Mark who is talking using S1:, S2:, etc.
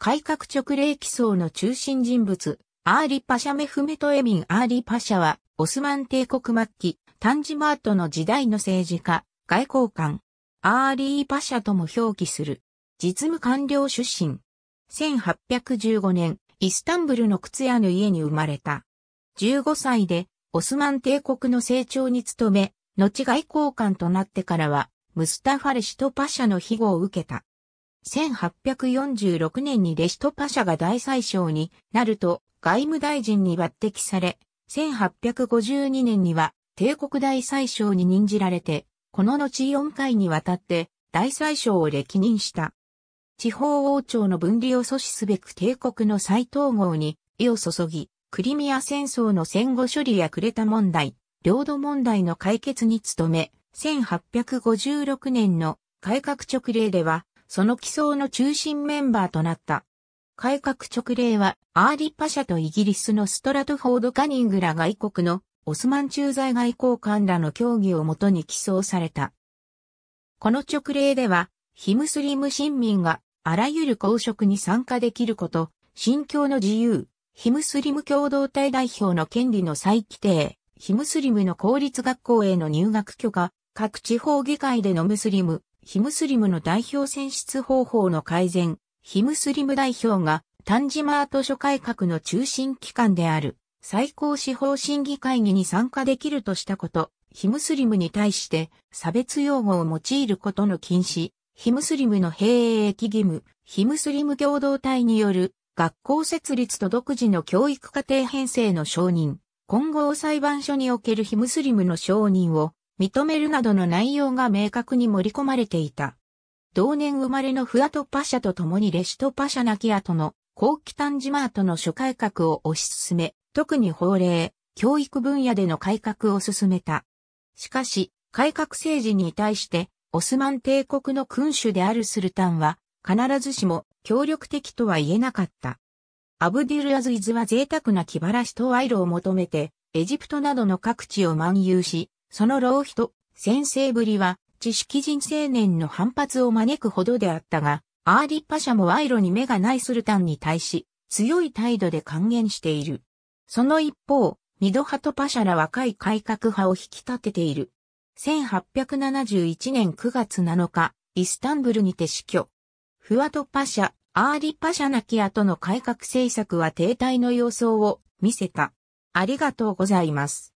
S1: 改革直令機層の中心人物、アーリパシャメフメトエミン・アーリパシャは、オスマン帝国末期、タンジマートの時代の政治家、外交官、アーリーパシャとも表記する。実務官僚出身。1815年、イスタンブルの靴屋の家に生まれた。15歳で、オスマン帝国の成長に努め、後外交官となってからは、ムスタファレシとパシャの庇護を受けた。1846年にレシトパシャが大宰相になると外務大臣に抜擢され、1852年には帝国大宰相に任じられて、この後4回にわたって大宰相を歴任した。地方王朝の分離を阻止すべく帝国の再統合に意を注ぎ、クリミア戦争の戦後処理やクレタ問題、領土問題の解決に努め、1856年の改革直令では、その起草の中心メンバーとなった。改革直令は、アーリパシャとイギリスのストラトフォード・カニングら外国のオスマン駐在外交官らの協議をもとに起草された。この直令では、非ムスリム新民があらゆる公職に参加できること、信教の自由、非ムスリム共同体代表の権利の再規定、非ムスリムの公立学校への入学許可、各地方議会でのムスリム、ヒムスリムの代表選出方法の改善、ヒムスリム代表がタンジマート諸改革の中心機関である最高司法審議会議に参加できるとしたこと、ヒムスリムに対して差別用語を用いることの禁止、ヒムスリムの兵役義務、ヒムスリム共同体による学校設立と独自の教育課程編成の承認、混合裁判所におけるヒムスリムの承認を認めるなどの内容が明確に盛り込まれていた。同年生まれのフアトパシャと共にレシトパシャナキアとの後期タンジマートの諸改革を推し進め、特に法令、教育分野での改革を進めた。しかし、改革政治に対して、オスマン帝国の君主であるスルタンは、必ずしも協力的とは言えなかった。アブディルアズイズは贅沢な気晴らしと賄賂を求めて、エジプトなどの各地を漫遊し、その浪費と先生ぶりは知識人青年の反発を招くほどであったが、アーリッパ社も賄賂に目がないスルタンに対し、強い態度で還元している。その一方、ミドハトパシャら若い改革派を引き立てている。1871年9月7日、イスタンブルにて死去。フワトパシャ、アーリパシャ亡き後の改革政策は停滞の様相を見せた。ありがとうございます。